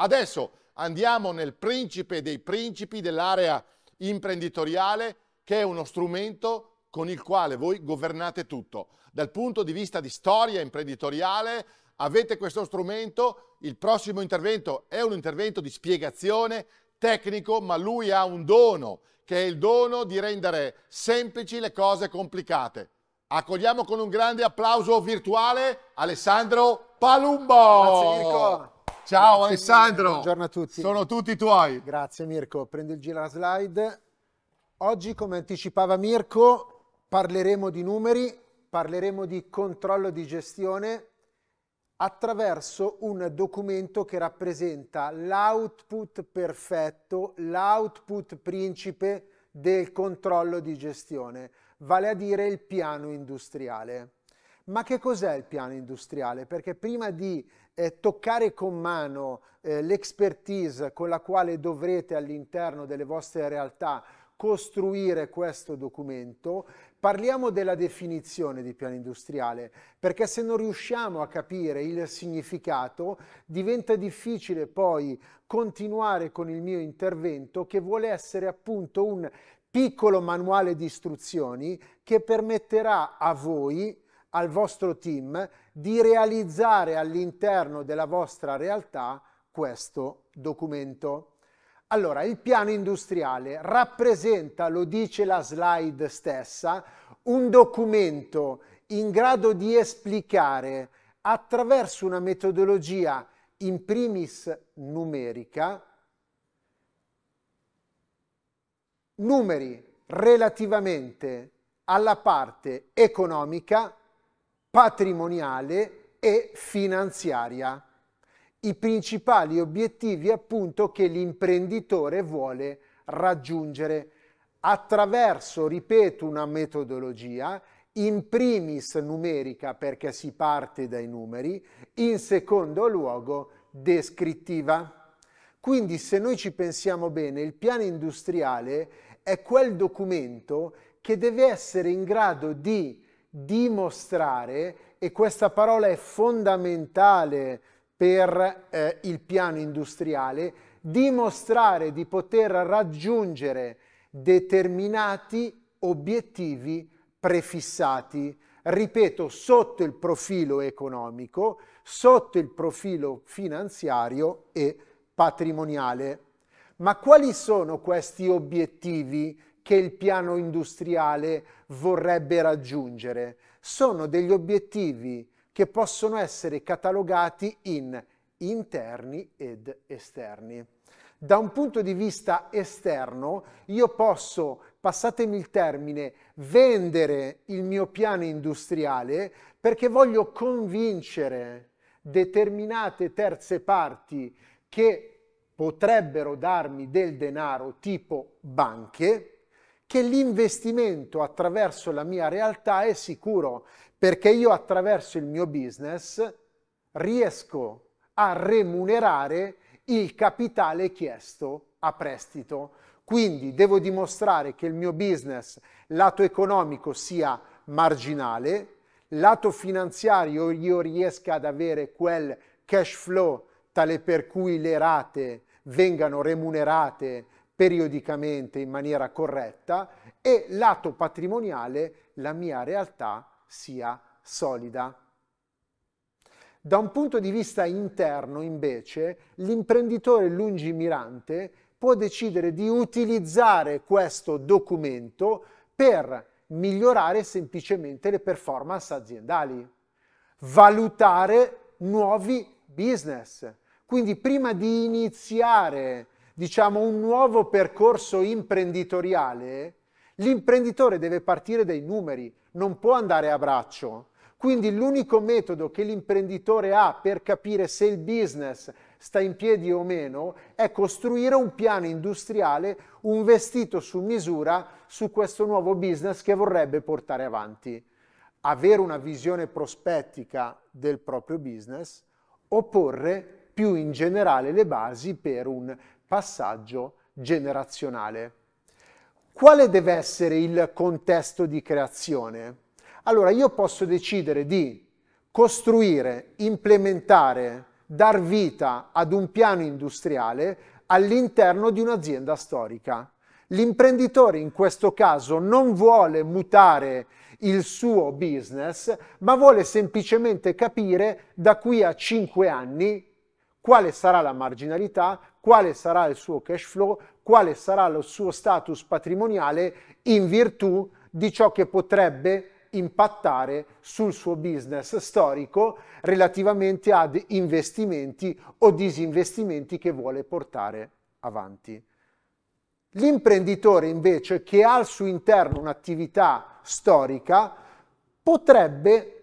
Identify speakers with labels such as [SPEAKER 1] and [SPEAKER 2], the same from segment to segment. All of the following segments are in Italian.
[SPEAKER 1] Adesso andiamo nel principe dei principi dell'area imprenditoriale che è uno strumento con il quale voi governate tutto. Dal punto di vista di storia imprenditoriale avete questo strumento, il prossimo intervento è un intervento di spiegazione tecnico, ma lui ha un dono, che è il dono di rendere semplici le cose complicate. Accogliamo con un grande applauso virtuale Alessandro Palumbo. Grazie Mirko. Ciao Alessandro. Buongiorno a tutti. Sono tutti tuoi. Grazie Mirko. Prendo il giro alla slide.
[SPEAKER 2] Oggi, come anticipava Mirko, parleremo di numeri, parleremo di controllo di gestione attraverso un documento che rappresenta l'output perfetto, l'output principe del controllo di gestione, vale a dire il piano industriale. Ma che cos'è il piano industriale? Perché prima di eh, toccare con mano eh, l'expertise con la quale dovrete all'interno delle vostre realtà costruire questo documento, parliamo della definizione di piano industriale, perché se non riusciamo a capire il significato, diventa difficile poi continuare con il mio intervento che vuole essere appunto un piccolo manuale di istruzioni che permetterà a voi al vostro team di realizzare all'interno della vostra realtà questo documento. Allora, il piano industriale rappresenta, lo dice la slide stessa, un documento in grado di esplicare attraverso una metodologia in primis numerica numeri relativamente alla parte economica patrimoniale e finanziaria, i principali obiettivi appunto che l'imprenditore vuole raggiungere attraverso, ripeto, una metodologia in primis numerica perché si parte dai numeri, in secondo luogo descrittiva. Quindi se noi ci pensiamo bene, il piano industriale è quel documento che deve essere in grado di dimostrare, e questa parola è fondamentale per eh, il piano industriale, dimostrare di poter raggiungere determinati obiettivi prefissati, ripeto, sotto il profilo economico, sotto il profilo finanziario e patrimoniale. Ma quali sono questi obiettivi che il piano industriale vorrebbe raggiungere. Sono degli obiettivi che possono essere catalogati in interni ed esterni. Da un punto di vista esterno, io posso, passatemi il termine, vendere il mio piano industriale perché voglio convincere determinate terze parti che potrebbero darmi del denaro tipo banche, che l'investimento attraverso la mia realtà è sicuro, perché io attraverso il mio business riesco a remunerare il capitale chiesto a prestito. Quindi devo dimostrare che il mio business lato economico sia marginale, lato finanziario io riesca ad avere quel cash flow tale per cui le rate vengano remunerate periodicamente in maniera corretta e lato patrimoniale la mia realtà sia solida. Da un punto di vista interno, invece, l'imprenditore lungimirante può decidere di utilizzare questo documento per migliorare semplicemente le performance aziendali, valutare nuovi business. Quindi prima di iniziare diciamo, un nuovo percorso imprenditoriale, l'imprenditore deve partire dai numeri, non può andare a braccio. Quindi l'unico metodo che l'imprenditore ha per capire se il business sta in piedi o meno è costruire un piano industriale, un vestito su misura su questo nuovo business che vorrebbe portare avanti. Avere una visione prospettica del proprio business, opporre più in generale le basi per un passaggio generazionale. Quale deve essere il contesto di creazione? Allora io posso decidere di costruire, implementare, dar vita ad un piano industriale all'interno di un'azienda storica. L'imprenditore in questo caso non vuole mutare il suo business, ma vuole semplicemente capire da qui a cinque anni quale sarà la marginalità, quale sarà il suo cash flow, quale sarà il suo status patrimoniale in virtù di ciò che potrebbe impattare sul suo business storico relativamente ad investimenti o disinvestimenti che vuole portare avanti. L'imprenditore invece che ha al suo interno un'attività storica potrebbe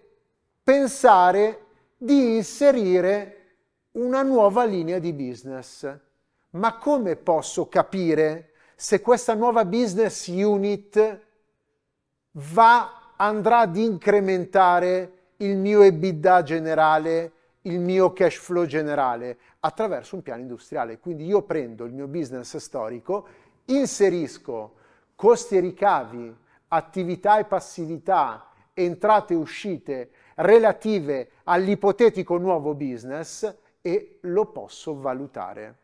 [SPEAKER 2] pensare di inserire una nuova linea di business ma come posso capire se questa nuova business unit va, andrà ad incrementare il mio EBITDA generale, il mio cash flow generale attraverso un piano industriale. Quindi io prendo il mio business storico, inserisco costi e ricavi, attività e passività, entrate e uscite relative all'ipotetico nuovo business e lo posso valutare.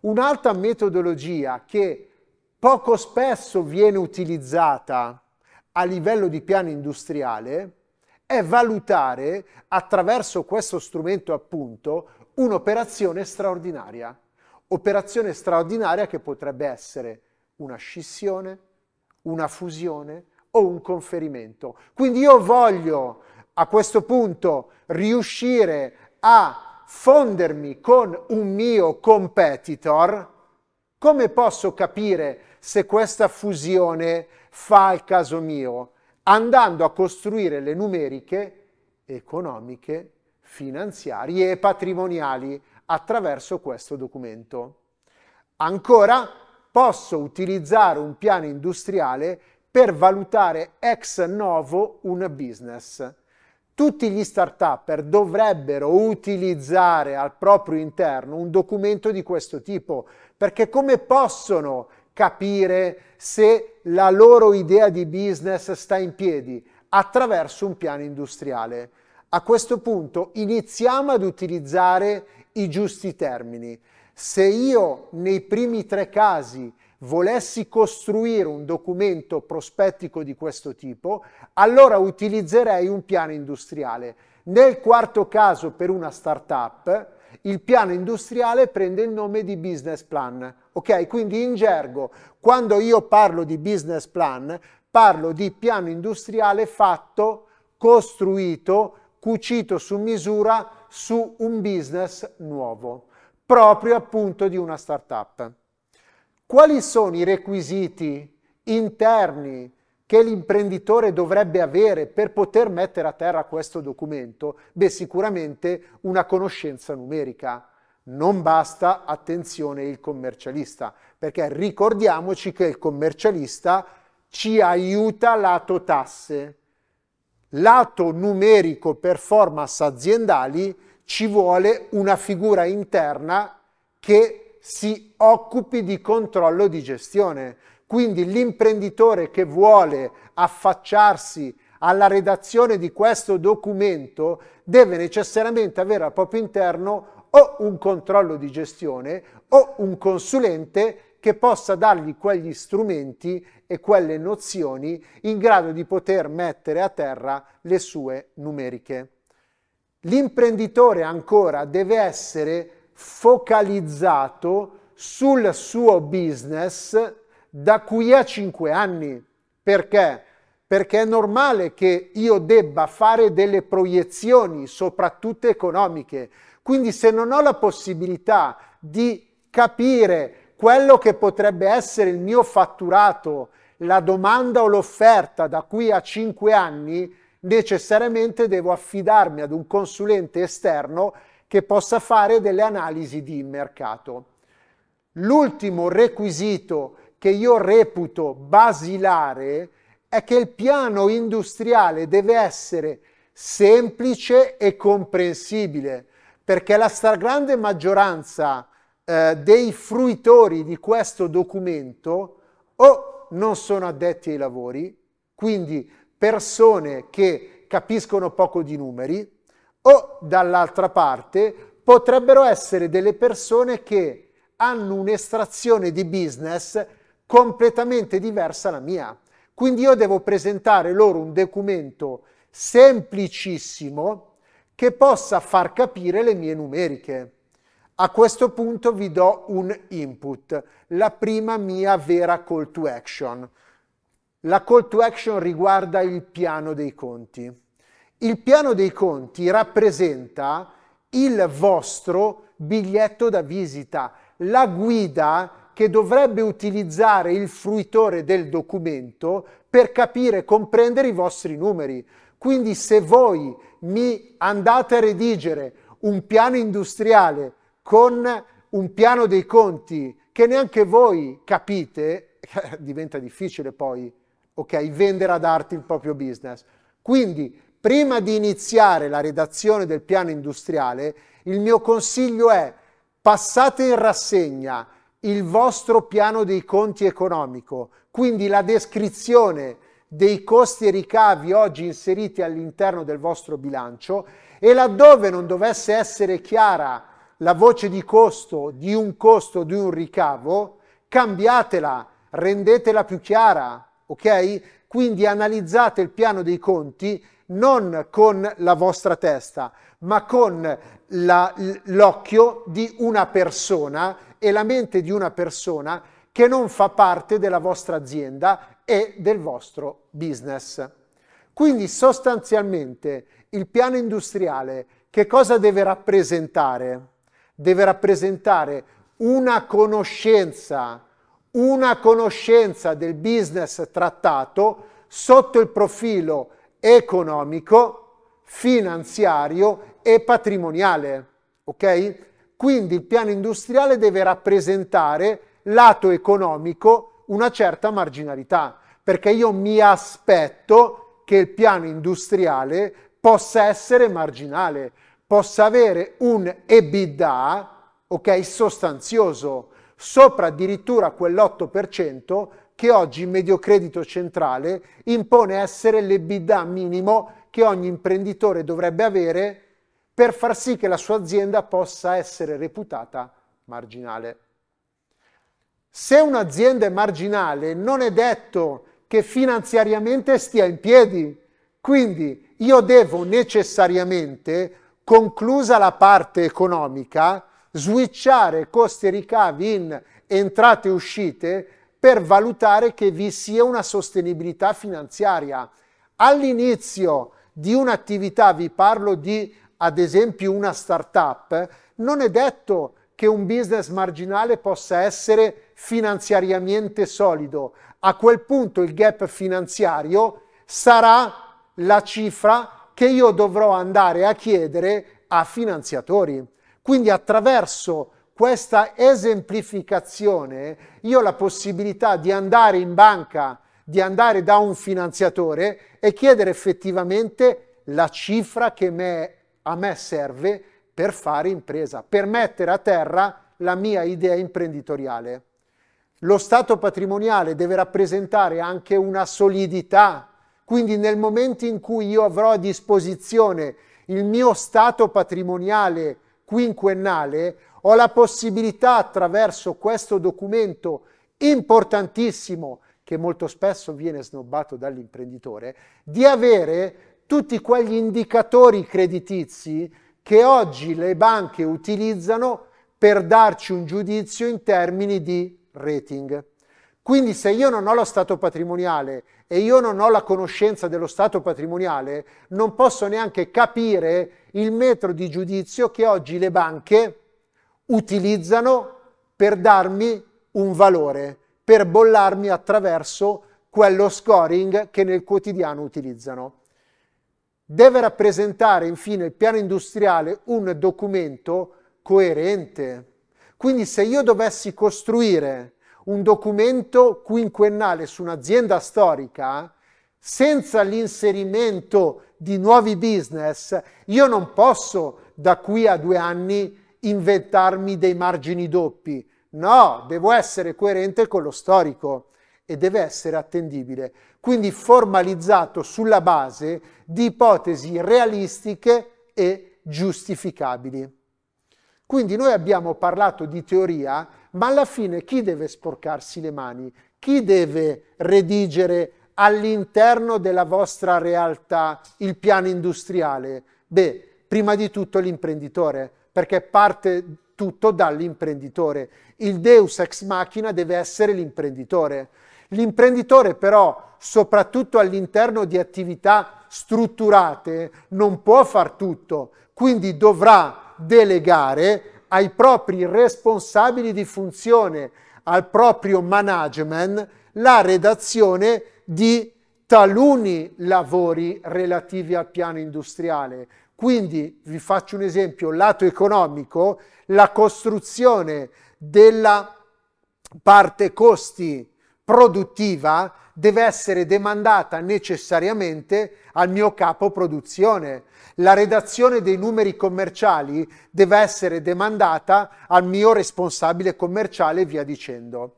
[SPEAKER 2] Un'altra metodologia che poco spesso viene utilizzata a livello di piano industriale è valutare attraverso questo strumento appunto un'operazione straordinaria. Operazione straordinaria che potrebbe essere una scissione, una fusione o un conferimento. Quindi io voglio a questo punto riuscire a fondermi con un mio competitor, come posso capire se questa fusione fa il caso mio? Andando a costruire le numeriche economiche, finanziarie e patrimoniali attraverso questo documento. Ancora, posso utilizzare un piano industriale per valutare ex novo un business tutti gli start-upper dovrebbero utilizzare al proprio interno un documento di questo tipo, perché come possono capire se la loro idea di business sta in piedi? Attraverso un piano industriale. A questo punto iniziamo ad utilizzare i giusti termini. Se io nei primi tre casi volessi costruire un documento prospettico di questo tipo, allora utilizzerei un piano industriale. Nel quarto caso, per una startup, il piano industriale prende il nome di business plan. Ok, quindi in gergo, quando io parlo di business plan, parlo di piano industriale fatto, costruito, cucito su misura su un business nuovo, proprio appunto di una startup quali sono i requisiti interni che l'imprenditore dovrebbe avere per poter mettere a terra questo documento? Beh, sicuramente una conoscenza numerica. Non basta, attenzione, il commercialista, perché ricordiamoci che il commercialista ci aiuta lato tasse. Lato numerico performance aziendali ci vuole una figura interna che si occupi di controllo di gestione. Quindi l'imprenditore che vuole affacciarsi alla redazione di questo documento deve necessariamente avere al proprio interno o un controllo di gestione o un consulente che possa dargli quegli strumenti e quelle nozioni in grado di poter mettere a terra le sue numeriche. L'imprenditore ancora deve essere focalizzato sul suo business da qui a cinque anni. Perché? Perché è normale che io debba fare delle proiezioni, soprattutto economiche. Quindi se non ho la possibilità di capire quello che potrebbe essere il mio fatturato, la domanda o l'offerta da qui a cinque anni, necessariamente devo affidarmi ad un consulente esterno che possa fare delle analisi di mercato. L'ultimo requisito che io reputo basilare è che il piano industriale deve essere semplice e comprensibile, perché la stragrande maggioranza eh, dei fruitori di questo documento o non sono addetti ai lavori, quindi persone che capiscono poco di numeri, o dall'altra parte potrebbero essere delle persone che hanno un'estrazione di business completamente diversa dalla mia. Quindi io devo presentare loro un documento semplicissimo che possa far capire le mie numeriche. A questo punto vi do un input, la prima mia vera call to action. La call to action riguarda il piano dei conti. Il piano dei conti rappresenta il vostro biglietto da visita, la guida che dovrebbe utilizzare il fruitore del documento per capire e comprendere i vostri numeri. Quindi se voi mi andate a redigere un piano industriale con un piano dei conti che neanche voi capite, diventa difficile poi, ok, vendere ad arti il proprio business. Quindi prima di iniziare la redazione del piano industriale, il mio consiglio è passate in rassegna il vostro piano dei conti economico, quindi la descrizione dei costi e ricavi oggi inseriti all'interno del vostro bilancio e laddove non dovesse essere chiara la voce di costo di un costo di un ricavo, cambiatela, rendetela più chiara, ok? Quindi analizzate il piano dei conti non con la vostra testa, ma con la, l'occhio di una persona e la mente di una persona che non fa parte della vostra azienda e del vostro business. Quindi sostanzialmente il piano industriale che cosa deve rappresentare? Deve rappresentare una conoscenza, una conoscenza del business trattato sotto il profilo economico, finanziario e patrimoniale. Ok? Quindi il piano industriale deve rappresentare lato economico una certa marginalità, perché io mi aspetto che il piano industriale possa essere marginale, possa avere un EBITDA, ok, sostanzioso, sopra addirittura quell'8% che oggi il Mediocredito Centrale impone essere l'EBIDA minimo che ogni imprenditore dovrebbe avere per far sì che la sua azienda possa essere reputata marginale. Se un'azienda è marginale non è detto che finanziariamente stia in piedi, quindi io devo necessariamente, conclusa la parte economica, switchare costi e ricavi in entrate e uscite per valutare che vi sia una sostenibilità finanziaria. All'inizio di un'attività, vi parlo di ad esempio una startup, non è detto che un business marginale possa essere finanziariamente solido. A quel punto il gap finanziario sarà la cifra che io dovrò andare a chiedere a finanziatori. Quindi attraverso questa esemplificazione, io ho la possibilità di andare in banca, di andare da un finanziatore e chiedere effettivamente la cifra che me, a me serve per fare impresa, per mettere a terra la mia idea imprenditoriale. Lo stato patrimoniale deve rappresentare anche una solidità, quindi nel momento in cui io avrò a disposizione il mio stato patrimoniale quinquennale, ho la possibilità attraverso questo documento importantissimo, che molto spesso viene snobbato dall'imprenditore, di avere tutti quegli indicatori creditizi che oggi le banche utilizzano per darci un giudizio in termini di rating. Quindi se io non ho lo stato patrimoniale e io non ho la conoscenza dello stato patrimoniale, non posso neanche capire il metro di giudizio che oggi le banche utilizzano per darmi un valore, per bollarmi attraverso quello scoring che nel quotidiano utilizzano. Deve rappresentare infine il piano industriale un documento coerente. Quindi se io dovessi costruire un documento quinquennale su un'azienda storica, senza l'inserimento di nuovi business, io non posso da qui a due anni inventarmi dei margini doppi. No, devo essere coerente con lo storico e deve essere attendibile, quindi formalizzato sulla base di ipotesi realistiche e giustificabili. Quindi noi abbiamo parlato di teoria, ma alla fine chi deve sporcarsi le mani? Chi deve redigere all'interno della vostra realtà il piano industriale? Beh, prima di tutto l'imprenditore, perché parte tutto dall'imprenditore. Il deus ex machina deve essere l'imprenditore. L'imprenditore però, soprattutto all'interno di attività strutturate, non può far tutto, quindi dovrà delegare ai propri responsabili di funzione, al proprio management, la redazione di taluni lavori relativi al piano industriale, quindi vi faccio un esempio, lato economico, la costruzione della parte costi produttiva deve essere demandata necessariamente al mio capo produzione. La redazione dei numeri commerciali deve essere demandata al mio responsabile commerciale e via dicendo.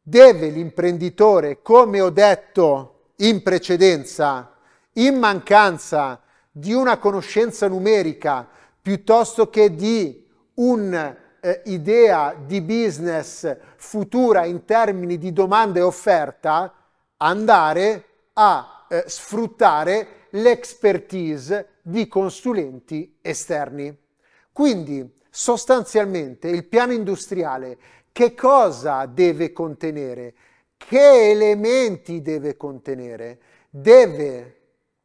[SPEAKER 2] Deve l'imprenditore, come ho detto in precedenza, in mancanza di di una conoscenza numerica piuttosto che di un'idea eh, di business futura in termini di domanda e offerta, andare a eh, sfruttare l'expertise di consulenti esterni. Quindi, sostanzialmente, il piano industriale che cosa deve contenere? Che elementi deve contenere? Deve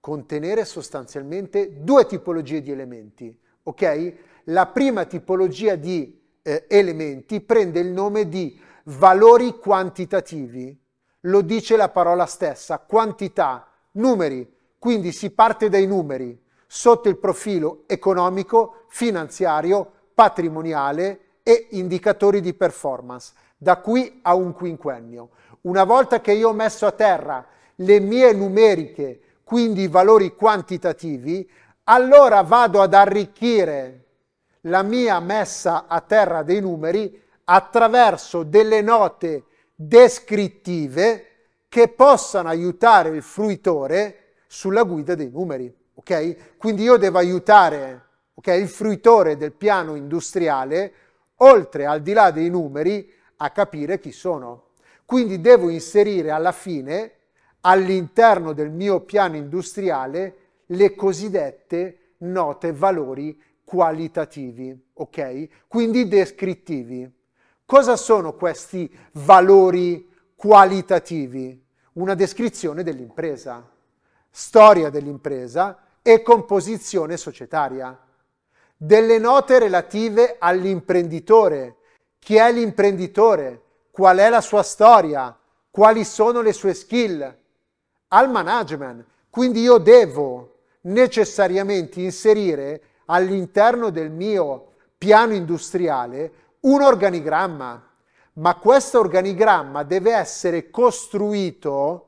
[SPEAKER 2] contenere sostanzialmente due tipologie di elementi, ok? La prima tipologia di eh, elementi prende il nome di valori quantitativi, lo dice la parola stessa, quantità, numeri, quindi si parte dai numeri sotto il profilo economico, finanziario, patrimoniale e indicatori di performance, da qui a un quinquennio. Una volta che io ho messo a terra le mie numeriche quindi valori quantitativi, allora vado ad arricchire la mia messa a terra dei numeri attraverso delle note descrittive che possano aiutare il fruitore sulla guida dei numeri, ok? Quindi io devo aiutare okay, il fruitore del piano industriale, oltre al di là dei numeri, a capire chi sono. Quindi devo inserire alla fine all'interno del mio piano industriale le cosiddette note valori qualitativi, ok? Quindi descrittivi. Cosa sono questi valori qualitativi? Una descrizione dell'impresa, storia dell'impresa e composizione societaria. Delle note relative all'imprenditore. Chi è l'imprenditore? Qual è la sua storia? Quali sono le sue skill? al management. Quindi io devo necessariamente inserire all'interno del mio piano industriale un organigramma, ma questo organigramma deve essere costruito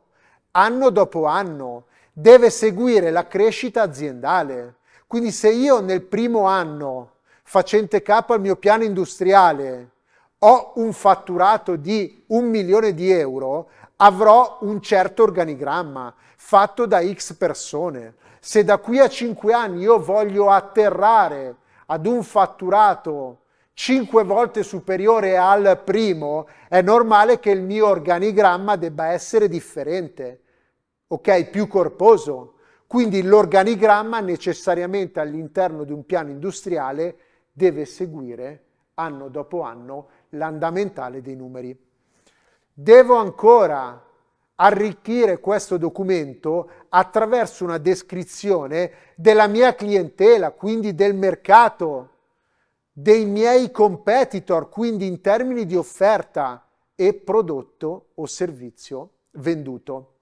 [SPEAKER 2] anno dopo anno, deve seguire la crescita aziendale. Quindi se io nel primo anno, facente capo al mio piano industriale, ho un fatturato di un milione di euro, avrò un certo organigramma fatto da X persone. Se da qui a 5 anni io voglio atterrare ad un fatturato 5 volte superiore al primo, è normale che il mio organigramma debba essere differente, ok? Più corposo. Quindi l'organigramma necessariamente all'interno di un piano industriale deve seguire anno dopo anno l'andamentale dei numeri devo ancora arricchire questo documento attraverso una descrizione della mia clientela, quindi del mercato, dei miei competitor, quindi in termini di offerta e prodotto o servizio venduto.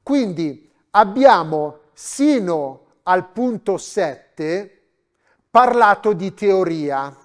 [SPEAKER 2] Quindi abbiamo sino al punto 7 parlato di teoria,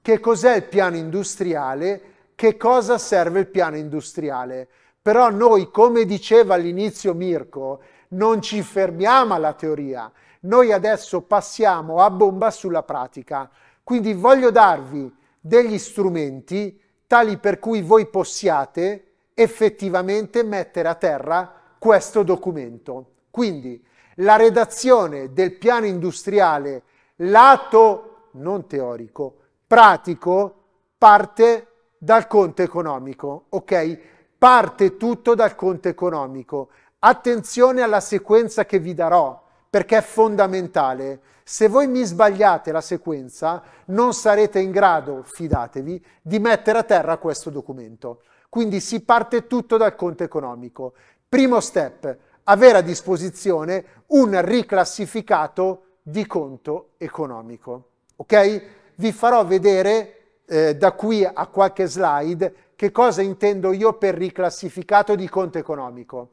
[SPEAKER 2] che cos'è il piano industriale che cosa serve il piano industriale. Però noi, come diceva all'inizio Mirko, non ci fermiamo alla teoria, noi adesso passiamo a bomba sulla pratica. Quindi voglio darvi degli strumenti tali per cui voi possiate effettivamente mettere a terra questo documento. Quindi la redazione del piano industriale lato non teorico, pratico, parte dal conto economico, ok? Parte tutto dal conto economico. Attenzione alla sequenza che vi darò, perché è fondamentale. Se voi mi sbagliate la sequenza, non sarete in grado, fidatevi, di mettere a terra questo documento. Quindi si parte tutto dal conto economico. Primo step, avere a disposizione un riclassificato di conto economico. Ok? Vi farò vedere eh, da qui a qualche slide che cosa intendo io per riclassificato di conto economico.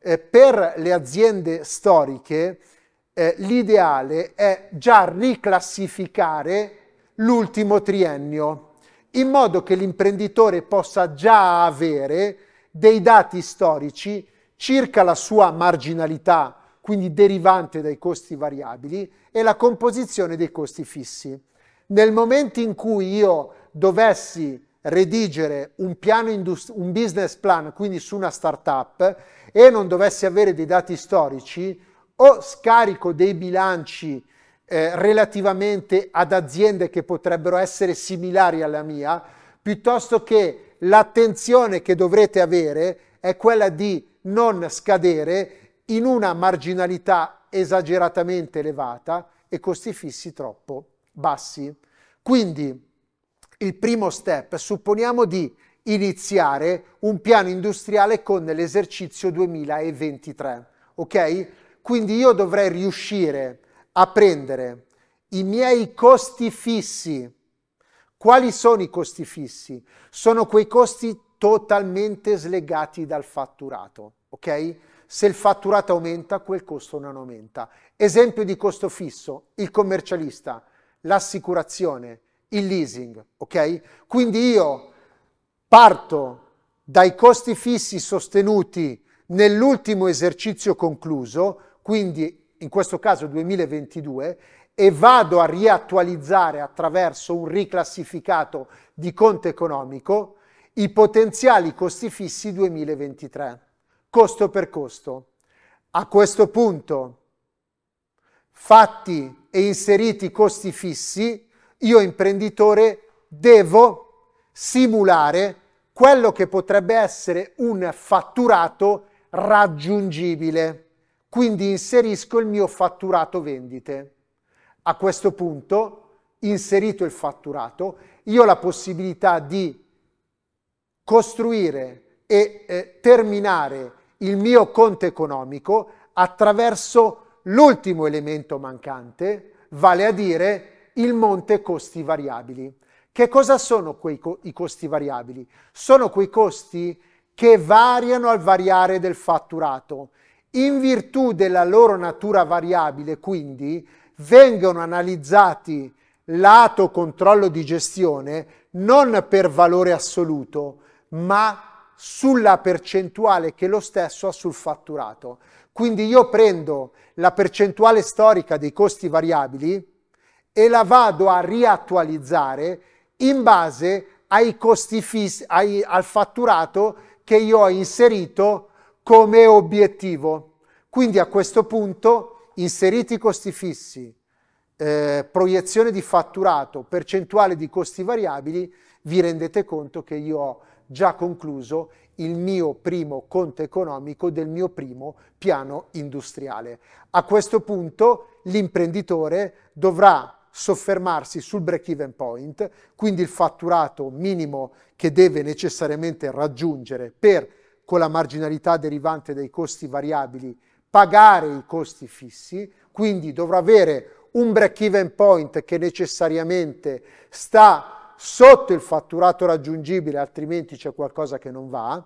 [SPEAKER 2] Eh, per le aziende storiche eh, l'ideale è già riclassificare l'ultimo triennio, in modo che l'imprenditore possa già avere dei dati storici circa la sua marginalità, quindi derivante dai costi variabili, e la composizione dei costi fissi nel momento in cui io dovessi redigere un piano indust- un business plan, quindi su una startup, e non dovessi avere dei dati storici, o scarico dei bilanci eh, relativamente ad aziende che potrebbero essere similari alla mia, piuttosto che l'attenzione che dovrete avere è quella di non scadere in una marginalità esageratamente elevata e costi fissi troppo bassi. Quindi il primo step, supponiamo di iniziare un piano industriale con l'esercizio 2023, ok? Quindi io dovrei riuscire a prendere i miei costi fissi. Quali sono i costi fissi? Sono quei costi totalmente slegati dal fatturato, ok? Se il fatturato aumenta, quel costo non aumenta. Esempio di costo fisso, il commercialista l'assicurazione, il leasing, ok? Quindi io parto dai costi fissi sostenuti nell'ultimo esercizio concluso, quindi in questo caso 2022, e vado a riattualizzare attraverso un riclassificato di conto economico i potenziali costi fissi 2023, costo per costo. A questo punto, fatti e inseriti costi fissi, io imprenditore devo simulare quello che potrebbe essere un fatturato raggiungibile. Quindi inserisco il mio fatturato vendite. A questo punto, inserito il fatturato, io ho la possibilità di costruire e eh, terminare il mio conto economico attraverso l'ultimo elemento mancante, vale a dire il monte costi variabili. Che cosa sono quei co i costi variabili? Sono quei costi che variano al variare del fatturato. In virtù della loro natura variabile, quindi, vengono analizzati lato controllo di gestione non per valore assoluto, ma sulla percentuale che lo stesso ha sul fatturato. Quindi io prendo la percentuale storica dei costi variabili e la vado a riattualizzare in base ai costi fissi, ai, al fatturato che io ho inserito come obiettivo. Quindi a questo punto inseriti i costi fissi, eh, proiezione di fatturato, percentuale di costi variabili, vi rendete conto che io ho già concluso il mio primo conto economico del mio primo piano industriale. A questo punto l'imprenditore dovrà soffermarsi sul break-even point, quindi il fatturato minimo che deve necessariamente raggiungere per, con la marginalità derivante dai costi variabili, pagare i costi fissi, quindi dovrà avere un break-even point che necessariamente sta sotto il fatturato raggiungibile, altrimenti c'è qualcosa che non va,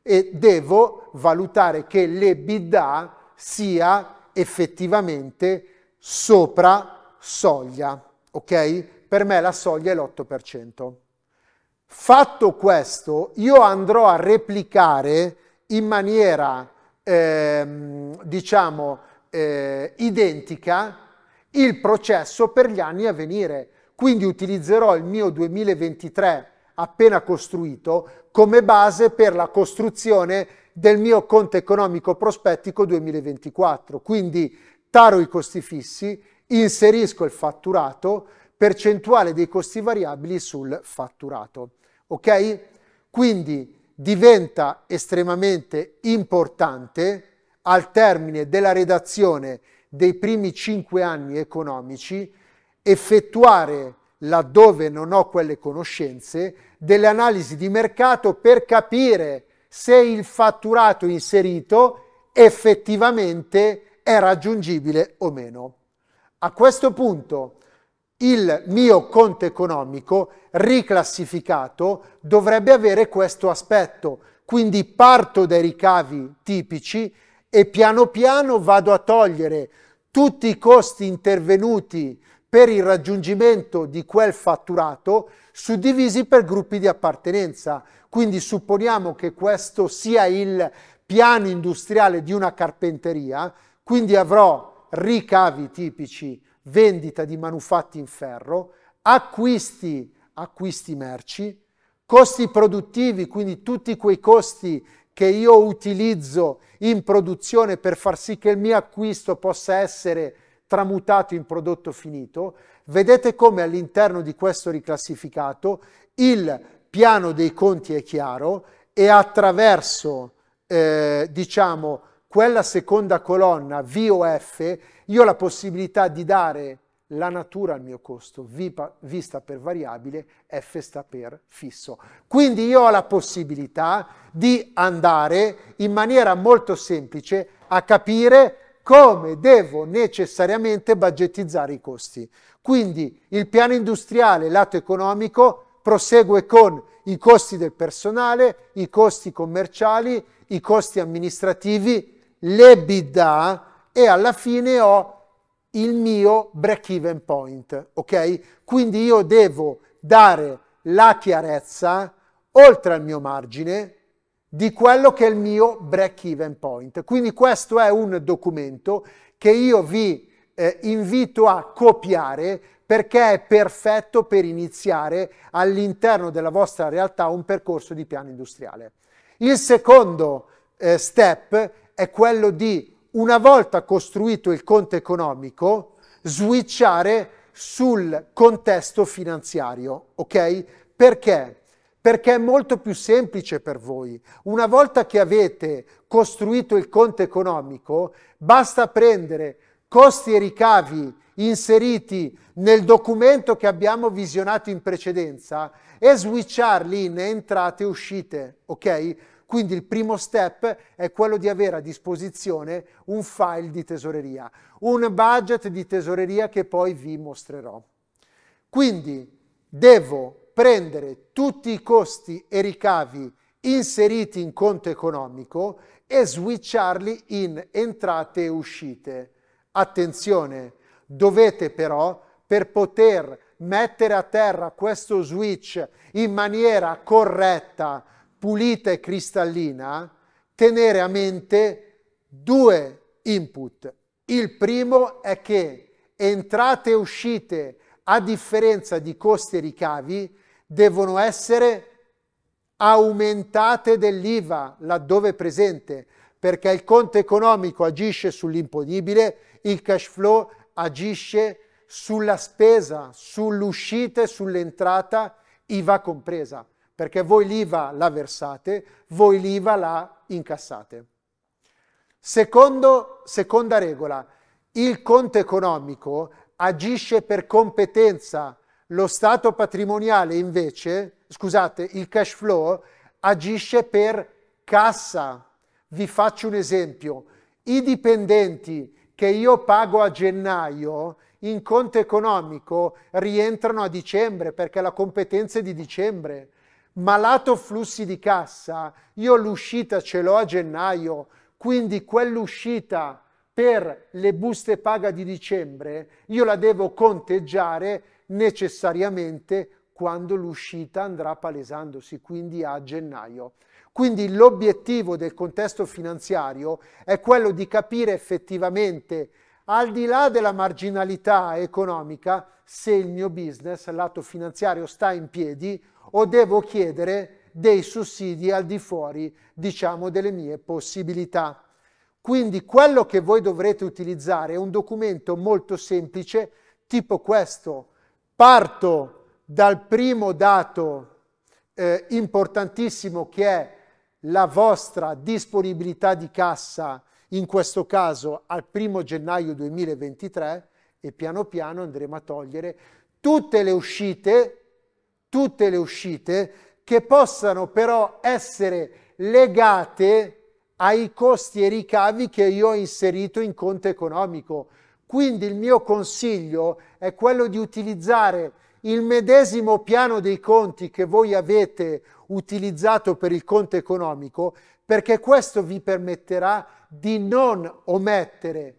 [SPEAKER 2] e devo valutare che l'EBITDA sia effettivamente sopra soglia, ok? Per me la soglia è l'8%. Fatto questo, io andrò a replicare in maniera, ehm, diciamo, eh, identica il processo per gli anni a venire. Quindi utilizzerò il mio 2023 appena costruito come base per la costruzione del mio conto economico prospettico 2024. Quindi taro i costi fissi, inserisco il fatturato, percentuale dei costi variabili sul fatturato. Ok? Quindi diventa estremamente importante al termine della redazione dei primi cinque anni economici effettuare, laddove non ho quelle conoscenze, delle analisi di mercato per capire se il fatturato inserito effettivamente è raggiungibile o meno. A questo punto il mio conto economico riclassificato dovrebbe avere questo aspetto, quindi parto dai ricavi tipici e piano piano vado a togliere tutti i costi intervenuti per il raggiungimento di quel fatturato suddivisi per gruppi di appartenenza. Quindi supponiamo che questo sia il piano industriale di una carpenteria, quindi avrò ricavi tipici, vendita di manufatti in ferro, acquisti, acquisti merci, costi produttivi, quindi tutti quei costi che io utilizzo in produzione per far sì che il mio acquisto possa essere tramutato in prodotto finito, vedete come all'interno di questo riclassificato il piano dei conti è chiaro e attraverso, eh, diciamo, quella seconda colonna V o F, io ho la possibilità di dare la natura al mio costo, v, v sta per variabile, F sta per fisso. Quindi io ho la possibilità di andare in maniera molto semplice a capire come devo necessariamente budgetizzare i costi. Quindi il piano industriale, lato economico, prosegue con i costi del personale, i costi commerciali, i costi amministrativi, l'EBIDA e alla fine ho il mio break-even point, ok? Quindi io devo dare la chiarezza oltre al mio margine, di quello che è il mio break even point. Quindi questo è un documento che io vi eh, invito a copiare perché è perfetto per iniziare all'interno della vostra realtà un percorso di piano industriale. Il secondo eh, step è quello di, una volta costruito il conto economico, switchare sul contesto finanziario, ok? Perché? perché è molto più semplice per voi. Una volta che avete costruito il conto economico, basta prendere costi e ricavi inseriti nel documento che abbiamo visionato in precedenza e switcharli in entrate e uscite, ok? Quindi il primo step è quello di avere a disposizione un file di tesoreria, un budget di tesoreria che poi vi mostrerò. Quindi devo prendere tutti i costi e ricavi inseriti in conto economico e switcharli in entrate e uscite. Attenzione, dovete però, per poter mettere a terra questo switch in maniera corretta, pulita e cristallina, tenere a mente due input. Il primo è che entrate e uscite, a differenza di costi e ricavi, devono essere aumentate dell'IVA laddove presente, perché il conto economico agisce sull'imponibile, il cash flow agisce sulla spesa, sull'uscita e sull'entrata IVA compresa, perché voi l'IVA la versate, voi l'IVA la incassate. Secondo, seconda regola, il conto economico agisce per competenza, lo stato patrimoniale invece, scusate, il cash flow agisce per cassa. Vi faccio un esempio. I dipendenti che io pago a gennaio in conto economico rientrano a dicembre perché la competenza è di dicembre. Ma lato flussi di cassa, io l'uscita ce l'ho a gennaio, quindi quell'uscita per le buste paga di dicembre io la devo conteggiare necessariamente quando l'uscita andrà palesandosi, quindi a gennaio. Quindi l'obiettivo del contesto finanziario è quello di capire effettivamente, al di là della marginalità economica, se il mio business, lato finanziario, sta in piedi o devo chiedere dei sussidi al di fuori, diciamo, delle mie possibilità. Quindi quello che voi dovrete utilizzare è un documento molto semplice, tipo questo, Parto dal primo dato eh, importantissimo che è la vostra disponibilità di cassa, in questo caso al primo gennaio 2023, e piano piano andremo a togliere tutte le uscite, tutte le uscite che possano però essere legate ai costi e ricavi che io ho inserito in conto economico. Quindi il mio consiglio è quello di utilizzare il medesimo piano dei conti che voi avete utilizzato per il conto economico, perché questo vi permetterà di non omettere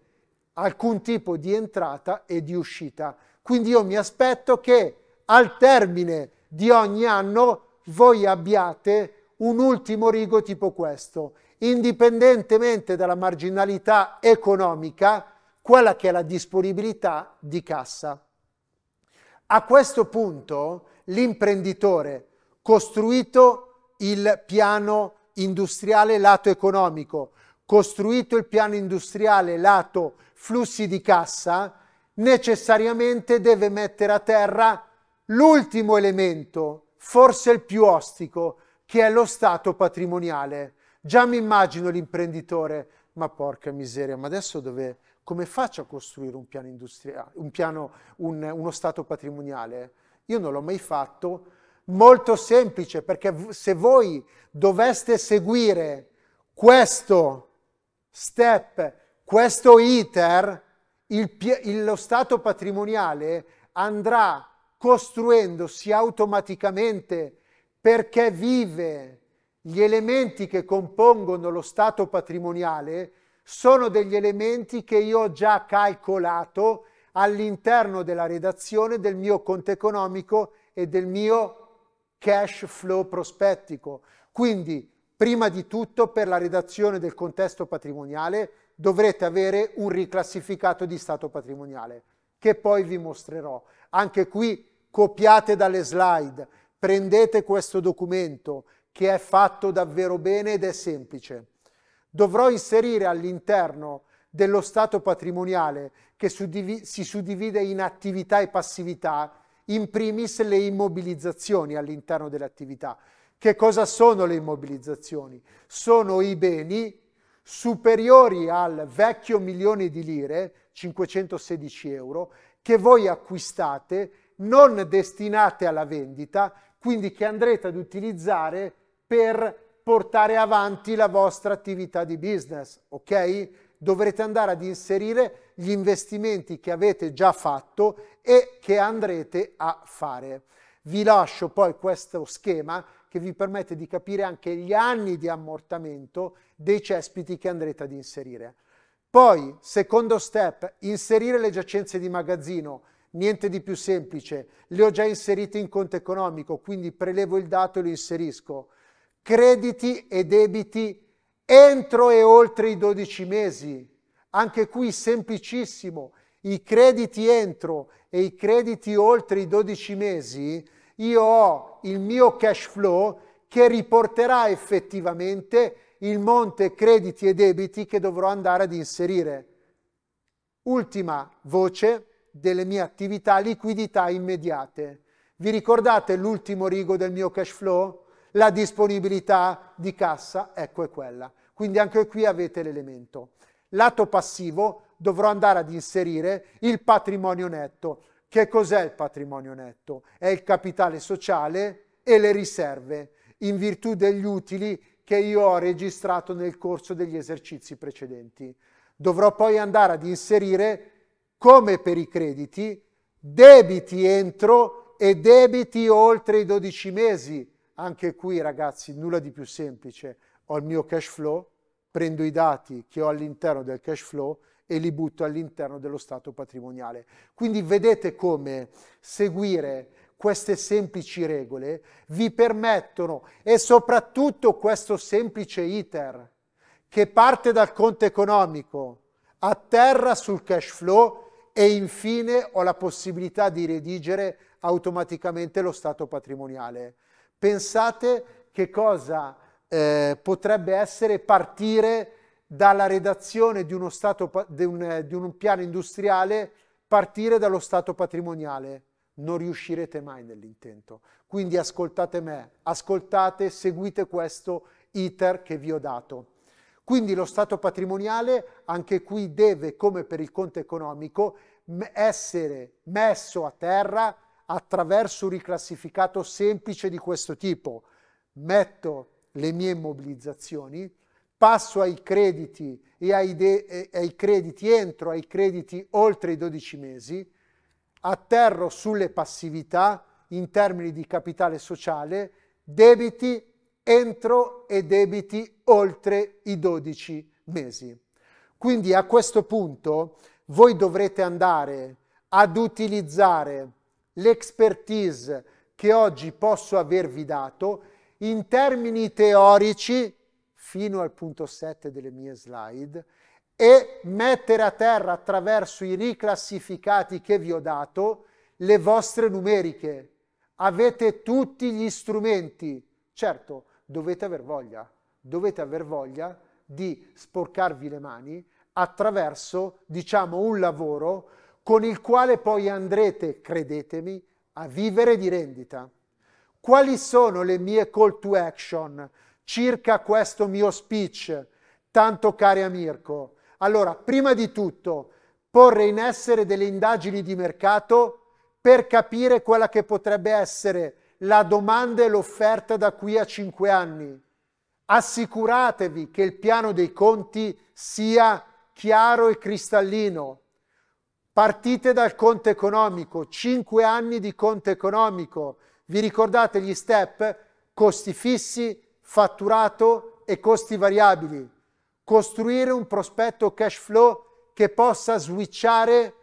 [SPEAKER 2] alcun tipo di entrata e di uscita. Quindi io mi aspetto che al termine di ogni anno voi abbiate un ultimo rigo tipo questo. Indipendentemente dalla marginalità economica, quella che è la disponibilità di cassa. A questo punto l'imprenditore, costruito il piano industriale lato economico, costruito il piano industriale lato flussi di cassa, necessariamente deve mettere a terra l'ultimo elemento, forse il più ostico, che è lo stato patrimoniale. Già mi immagino l'imprenditore ma porca miseria, ma adesso dove, come faccio a costruire un piano industriale, un piano, un, uno stato patrimoniale? Io non l'ho mai fatto, molto semplice, perché se voi doveste seguire questo step, questo iter, il, lo stato patrimoniale andrà costruendosi automaticamente perché vive gli elementi che compongono lo stato patrimoniale sono degli elementi che io ho già calcolato all'interno della redazione del mio conto economico e del mio cash flow prospettico. Quindi, prima di tutto, per la redazione del contesto patrimoniale dovrete avere un riclassificato di stato patrimoniale, che poi vi mostrerò. Anche qui copiate dalle slide, prendete questo documento, che è fatto davvero bene ed è semplice. Dovrò inserire all'interno dello stato patrimoniale che si suddivide in attività e passività, in primis le immobilizzazioni all'interno dell'attività. Che cosa sono le immobilizzazioni? Sono i beni superiori al vecchio milione di lire, 516 euro, che voi acquistate non destinate alla vendita, quindi che andrete ad utilizzare per portare avanti la vostra attività di business, ok? Dovrete andare ad inserire gli investimenti che avete già fatto e che andrete a fare. Vi lascio poi questo schema che vi permette di capire anche gli anni di ammortamento dei cespiti che andrete ad inserire. Poi, secondo step, inserire le giacenze di magazzino. Niente di più semplice, le ho già inserite in conto economico, quindi prelevo il dato e lo inserisco crediti e debiti entro e oltre i 12 mesi. Anche qui semplicissimo, i crediti entro e i crediti oltre i 12 mesi, io ho il mio cash flow che riporterà effettivamente il monte crediti e debiti che dovrò andare ad inserire. Ultima voce delle mie attività, liquidità immediate. Vi ricordate l'ultimo rigo del mio cash flow? la disponibilità di cassa, ecco è quella. Quindi anche qui avete l'elemento. Lato passivo dovrò andare ad inserire il patrimonio netto. Che cos'è il patrimonio netto? È il capitale sociale e le riserve in virtù degli utili che io ho registrato nel corso degli esercizi precedenti. Dovrò poi andare ad inserire, come per i crediti, debiti entro e debiti oltre i 12 mesi anche qui ragazzi nulla di più semplice, ho il mio cash flow, prendo i dati che ho all'interno del cash flow e li butto all'interno dello stato patrimoniale. Quindi vedete come seguire queste semplici regole vi permettono e soprattutto questo semplice iter che parte dal conto economico, atterra sul cash flow e infine ho la possibilità di redigere automaticamente lo stato patrimoniale. Pensate che cosa eh, potrebbe essere partire dalla redazione di, uno stato, di, un, di un piano industriale, partire dallo stato patrimoniale non riuscirete mai nell'intento. Quindi ascoltate me, ascoltate, seguite questo iter che vi ho dato. Quindi lo stato patrimoniale anche qui deve, come per il conto economico, essere messo a terra attraverso un riclassificato semplice di questo tipo. Metto le mie immobilizzazioni, passo ai crediti e ai, e ai crediti entro ai crediti oltre i 12 mesi, atterro sulle passività in termini di capitale sociale, debiti entro e debiti oltre i 12 mesi. Quindi a questo punto voi dovrete andare ad utilizzare l'expertise che oggi posso avervi dato in termini teorici fino al punto 7 delle mie slide e mettere a terra attraverso i riclassificati che vi ho dato le vostre numeriche. Avete tutti gli strumenti. Certo, dovete aver voglia, dovete aver voglia di sporcarvi le mani attraverso, diciamo, un lavoro con il quale poi andrete, credetemi, a vivere di rendita. Quali sono le mie call to action circa questo mio speech, tanto cari a Mirko? Allora, prima di tutto, porre in essere delle indagini di mercato per capire quella che potrebbe essere la domanda e l'offerta da qui a cinque anni. Assicuratevi che il piano dei conti sia chiaro e cristallino. Partite dal conto economico, 5 anni di conto economico. Vi ricordate gli step? Costi fissi, fatturato e costi variabili. Costruire un prospetto cash flow che possa switchare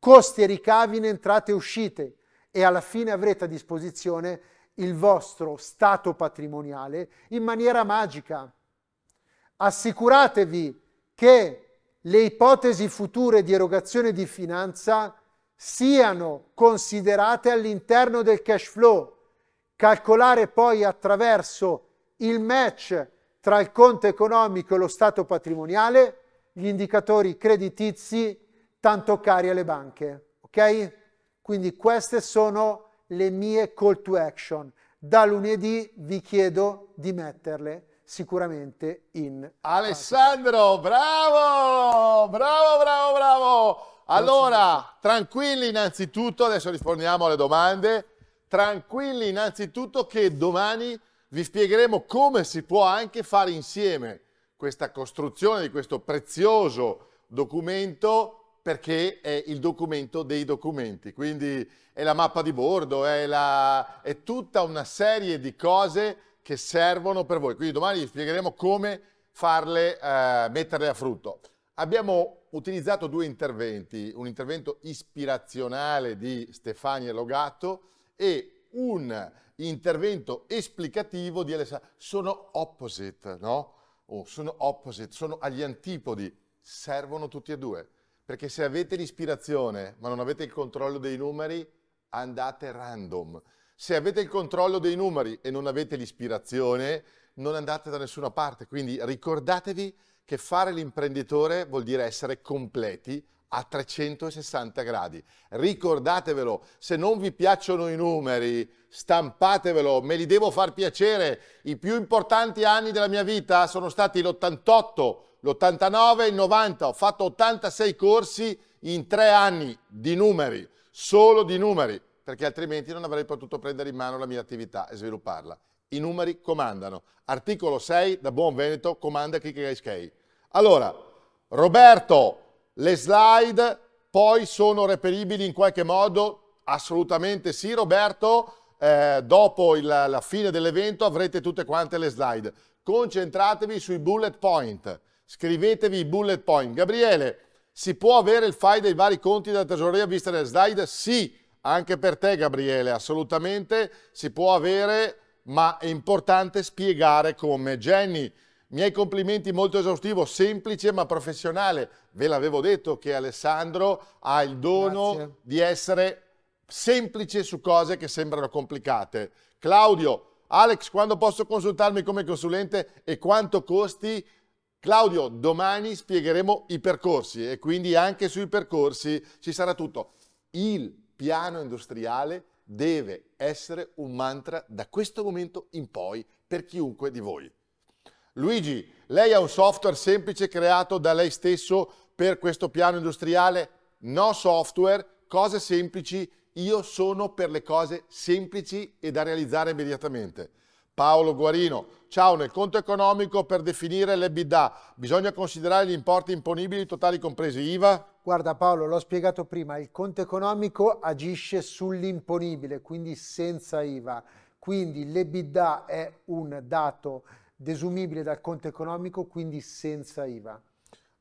[SPEAKER 2] costi e ricavi in entrate e uscite e alla fine avrete a disposizione il vostro stato patrimoniale in maniera magica. Assicuratevi che le ipotesi future di erogazione di finanza siano considerate all'interno del cash flow, calcolare poi attraverso il match tra il conto economico e lo stato patrimoniale gli indicatori creditizi tanto cari alle banche, ok? Quindi queste sono le mie call to action. Da lunedì vi chiedo di metterle sicuramente in...
[SPEAKER 1] Alessandro, bravo, bravo, bravo, bravo. Allora, tranquilli innanzitutto, adesso rispondiamo alle domande. Tranquilli innanzitutto che domani vi spiegheremo come si può anche fare insieme questa costruzione di questo prezioso documento perché è il documento dei documenti, quindi è la mappa di bordo, è, la, è tutta una serie di cose che servono per voi. Quindi domani vi spiegheremo come farle, eh, metterle a frutto. Abbiamo utilizzato due interventi, un intervento ispirazionale di Stefania Logato e un intervento esplicativo di Alessandro. Sono opposite, no? Oh, sono opposite, sono agli antipodi. Servono tutti e due. Perché se avete l'ispirazione ma non avete il controllo dei numeri, andate random. Se avete il controllo dei numeri e non avete l'ispirazione, non andate da nessuna parte. Quindi ricordatevi che fare l'imprenditore vuol dire essere completi a 360 gradi. Ricordatevelo, se non vi piacciono i numeri, stampatevelo, me li devo far piacere. I più importanti anni della mia vita sono stati l'88, l'89 il 90. Ho fatto 86 corsi in tre anni di numeri, solo di numeri perché altrimenti non avrei potuto prendere in mano la mia attività e svilupparla. I numeri comandano. Articolo 6 da Buon Veneto comanda Kikigai Allora, Roberto, le slide poi sono reperibili in qualche modo? Assolutamente sì, Roberto. Eh, dopo il, la fine dell'evento avrete tutte quante le slide. Concentratevi sui bullet point. Scrivetevi i bullet point. Gabriele, si può avere il file dei vari conti della tesoreria vista nelle slide? Sì. Anche per te Gabriele, assolutamente si può avere, ma è importante spiegare come. Jenny, miei complimenti molto esaustivo, semplice ma professionale. Ve l'avevo detto che Alessandro ha il dono Grazie. di essere semplice su cose che sembrano complicate. Claudio, Alex, quando posso consultarmi come consulente e quanto costi? Claudio, domani spiegheremo i percorsi e quindi anche sui percorsi ci sarà tutto. Il piano industriale deve essere un mantra da questo momento in poi per chiunque di voi. Luigi, lei ha un software semplice creato da lei stesso per questo piano industriale? No software, cose semplici, io sono per le cose semplici e da realizzare immediatamente. Paolo Guarino. Ciao, nel conto economico per definire l'EBIDA bisogna considerare gli importi imponibili totali compresi IVA? Guarda Paolo, l'ho spiegato prima, il conto economico
[SPEAKER 2] agisce sull'imponibile, quindi senza IVA. Quindi l'EBIDA
[SPEAKER 1] è un dato desumibile dal conto economico, quindi senza IVA.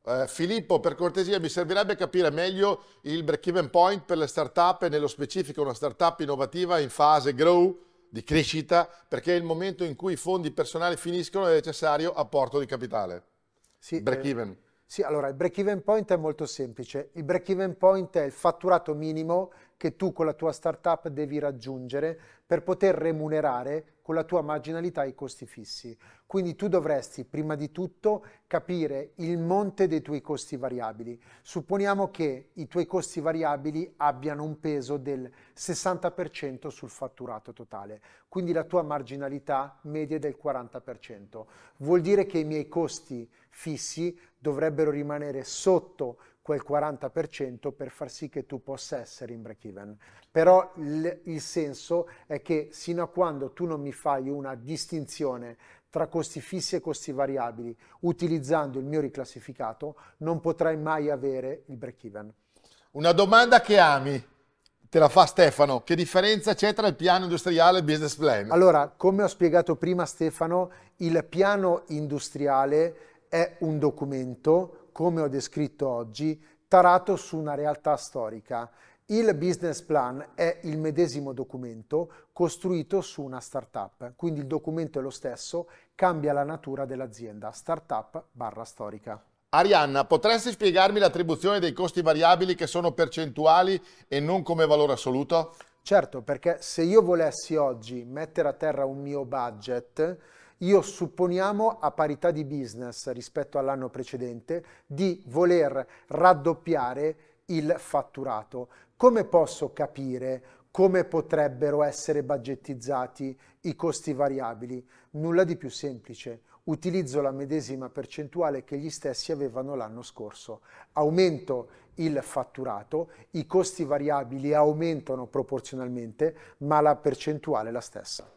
[SPEAKER 1] Eh, Filippo, per cortesia, mi servirebbe capire meglio il break-even point per le start-up e nello specifico una start-up innovativa in fase grow di crescita perché è il momento in cui i fondi personali finiscono è necessario apporto di capitale. Sì, break eh, even.
[SPEAKER 2] sì, allora il break even point è molto semplice. Il break even point è il fatturato minimo che tu con la tua startup devi raggiungere per poter remunerare con la tua marginalità i costi fissi. Quindi tu dovresti prima di tutto capire il monte dei tuoi costi variabili. Supponiamo che i tuoi costi variabili abbiano un peso del 60% sul fatturato totale, quindi la tua marginalità media è del 40%. Vuol dire che i miei costi fissi dovrebbero rimanere sotto quel 40% per far sì che tu possa essere in break even. Però il, il senso è che sino a quando tu non mi fai una distinzione tra costi fissi e costi variabili utilizzando il mio riclassificato, non potrai mai avere il break even.
[SPEAKER 1] Una domanda che ami. Te la fa Stefano, che differenza c'è tra il piano industriale e il business plan? Allora, come ho
[SPEAKER 2] spiegato prima Stefano, il piano industriale è un documento come ho descritto oggi, tarato su una realtà storica. Il business plan è il medesimo documento costruito su una startup, quindi il
[SPEAKER 1] documento è lo stesso, cambia la natura dell'azienda, startup barra storica. Arianna, potresti spiegarmi l'attribuzione dei costi variabili che sono percentuali e non come valore assoluto? Certo, perché se io volessi oggi mettere a terra un mio
[SPEAKER 2] budget, io supponiamo a parità di business rispetto all'anno precedente di voler raddoppiare il fatturato. Come posso capire come potrebbero essere budgetizzati i costi variabili? Nulla di più semplice. Utilizzo la medesima percentuale che gli stessi avevano l'anno scorso. Aumento il fatturato, i costi variabili
[SPEAKER 1] aumentano proporzionalmente, ma la percentuale è la stessa.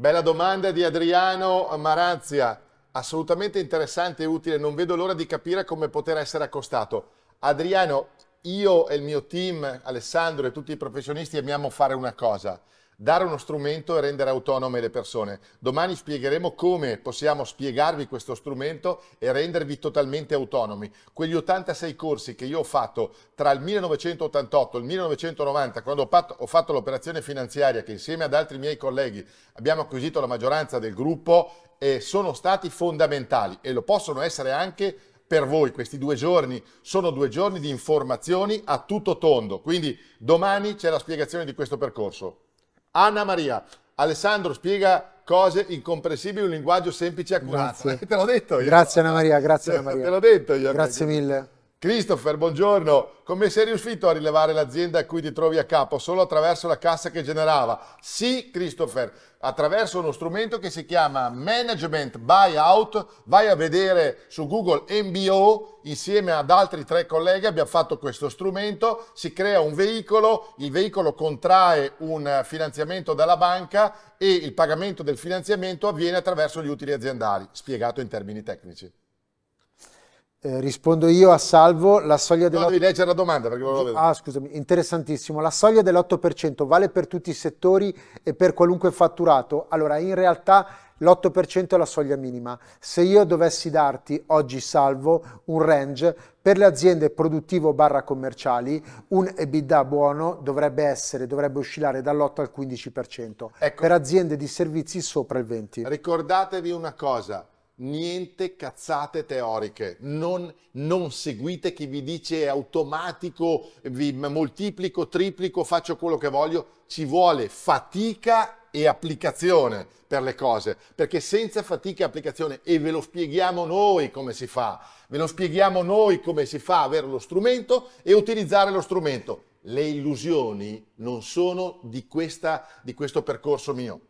[SPEAKER 1] Bella domanda di Adriano Marazia, assolutamente interessante e utile, non vedo l'ora di capire come poter essere accostato. Adriano, io e il mio team, Alessandro e tutti i professionisti amiamo fare una cosa, dare uno strumento e rendere autonome le persone. Domani spiegheremo come possiamo spiegarvi questo strumento e rendervi totalmente autonomi. Quegli 86 corsi che io ho fatto tra il 1988 e il 1990, quando ho fatto l'operazione finanziaria, che insieme ad altri miei colleghi abbiamo acquisito la maggioranza del gruppo, eh, sono stati fondamentali e lo possono essere anche per voi questi due giorni sono due giorni di informazioni a tutto tondo, quindi domani c'è la spiegazione di questo percorso. Anna Maria, Alessandro spiega cose incomprensibili, un linguaggio semplice e accurato. Grazie. te l'ho detto io. Grazie Anna Maria, grazie Anna Maria. Te l'ho detto io. Grazie mille. Christopher, buongiorno. Come sei riuscito a rilevare l'azienda a cui ti trovi a capo solo attraverso la cassa che generava? Sì, Christopher, attraverso uno strumento che si chiama Management Buyout. Vai a vedere su Google MBO, insieme ad altri tre colleghi abbiamo fatto questo strumento, si crea un veicolo, il veicolo contrae un finanziamento dalla banca e il pagamento del finanziamento avviene attraverso gli utili aziendali, spiegato in termini tecnici. Eh,
[SPEAKER 2] rispondo io a Salvo, la soglia No, devi
[SPEAKER 1] leggere la domanda perché volevo vedere. Ah, scusami, interessantissimo. La
[SPEAKER 2] soglia dell'8% vale per tutti i settori e per qualunque fatturato? Allora, in realtà l'8% è la soglia minima. Se io dovessi darti oggi, Salvo, un range per le aziende produttivo barra commerciali, un EBITDA buono dovrebbe essere, dovrebbe oscillare dall'8 al 15%. Ecco. Per aziende di servizi sopra il
[SPEAKER 1] 20%. Ricordatevi una cosa, niente cazzate teoriche, non, non, seguite chi vi dice è automatico, vi moltiplico, triplico, faccio quello che voglio, ci vuole fatica e applicazione per le cose, perché senza fatica e applicazione, e ve lo spieghiamo noi come si fa, ve lo spieghiamo noi come si fa avere lo strumento e utilizzare lo strumento. Le illusioni non sono di, questa, di questo percorso mio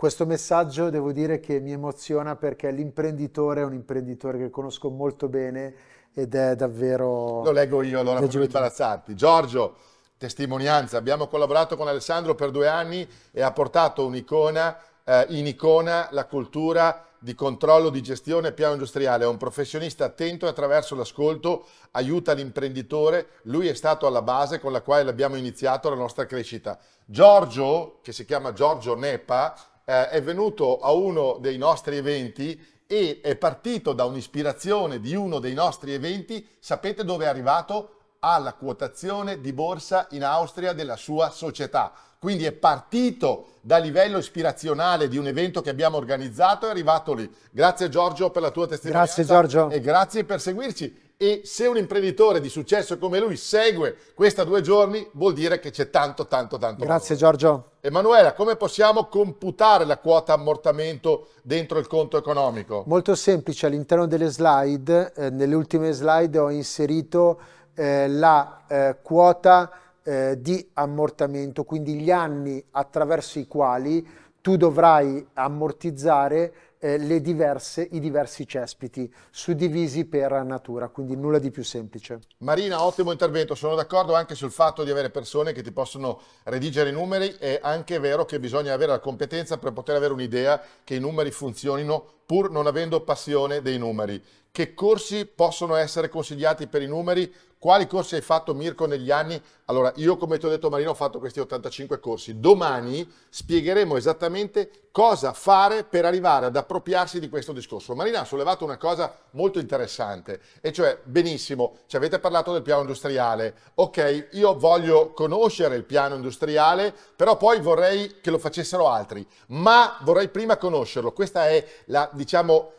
[SPEAKER 1] questo messaggio
[SPEAKER 2] devo dire che mi emoziona perché l'imprenditore è un imprenditore che conosco molto bene ed è davvero... Lo leggo
[SPEAKER 1] io allora per imbarazzarti. Giorgio, testimonianza, abbiamo collaborato con Alessandro per due anni e ha portato un'icona, eh, in icona la cultura di controllo di gestione e piano industriale. È un professionista attento e attraverso l'ascolto aiuta l'imprenditore. Lui è stato alla base con la quale abbiamo iniziato la nostra crescita. Giorgio, che si chiama Giorgio Nepa, eh, è venuto a uno dei nostri eventi e è partito da un'ispirazione di uno dei nostri eventi, sapete dove è arrivato? Alla quotazione di borsa in Austria della sua società. Quindi è partito dal livello ispirazionale di un evento che abbiamo organizzato e è arrivato lì. Grazie Giorgio per la tua testimonianza. Grazie Giorgio. E grazie per seguirci e se un imprenditore di successo come lui segue questa due giorni vuol dire che c'è tanto tanto tanto grazie lavoro. Giorgio Emanuela come possiamo computare la quota ammortamento dentro il conto economico
[SPEAKER 2] molto semplice all'interno delle slide eh, nelle ultime slide ho inserito eh, la eh, quota eh, di ammortamento quindi gli anni attraverso i quali tu dovrai ammortizzare eh, diverse, i diversi cespiti suddivisi per natura, quindi nulla di più semplice.
[SPEAKER 1] Marina, ottimo intervento, sono d'accordo anche sul fatto di avere persone che ti possono redigere i numeri, è anche vero che bisogna avere la competenza per poter avere un'idea che i numeri funzionino pur non avendo passione dei numeri. Che corsi possono essere consigliati per i numeri? Quali corsi hai fatto Mirko negli anni? Allora, io come ti ho detto Marino ho fatto questi 85 corsi. Domani spiegheremo esattamente cosa fare per arrivare ad appropriarsi di questo discorso. Marina ha sollevato una cosa molto interessante, e cioè, benissimo, ci avete parlato del piano industriale. Ok, io voglio conoscere il piano industriale, però poi vorrei che lo facessero altri, ma vorrei prima conoscerlo. Questa è la diciamo,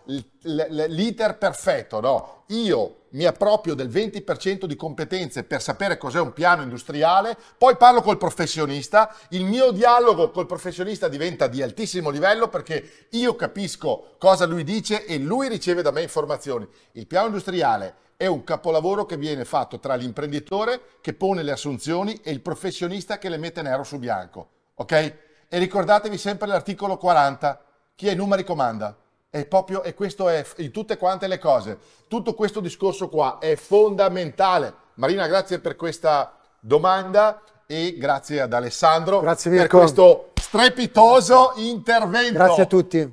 [SPEAKER 1] l'iter perfetto, no? Io mi approprio del 20% di competenze per sapere cos'è un piano industriale, poi parlo col professionista, il mio dialogo col professionista diventa di altissimo livello perché io capisco cosa lui dice e lui riceve da me informazioni. Il piano industriale è un capolavoro che viene fatto tra l'imprenditore che pone le assunzioni e il professionista che le mette nero su bianco, ok? E ricordatevi sempre l'articolo 40, chi è ai numeri comanda. È proprio, e questo è in tutte quante le cose. Tutto questo discorso qua è fondamentale. Marina, grazie per questa domanda e grazie ad Alessandro grazie, per questo strepitoso intervento. Grazie a
[SPEAKER 2] tutti.